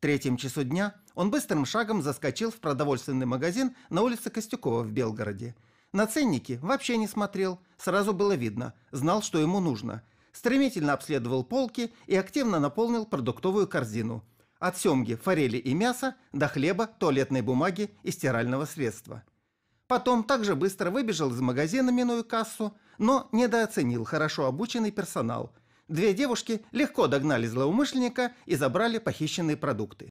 третьем часу дня он быстрым шагом заскочил в продовольственный магазин на улице Костюкова в Белгороде. На ценники вообще не смотрел, сразу было видно, знал, что ему нужно. Стремительно обследовал полки и активно наполнил продуктовую корзину. От семги, форели и мяса до хлеба, туалетной бумаги и стирального средства. Потом также быстро выбежал из магазина, минуя кассу, но недооценил хорошо обученный персонал – Две девушки легко догнали злоумышленника и забрали похищенные продукты.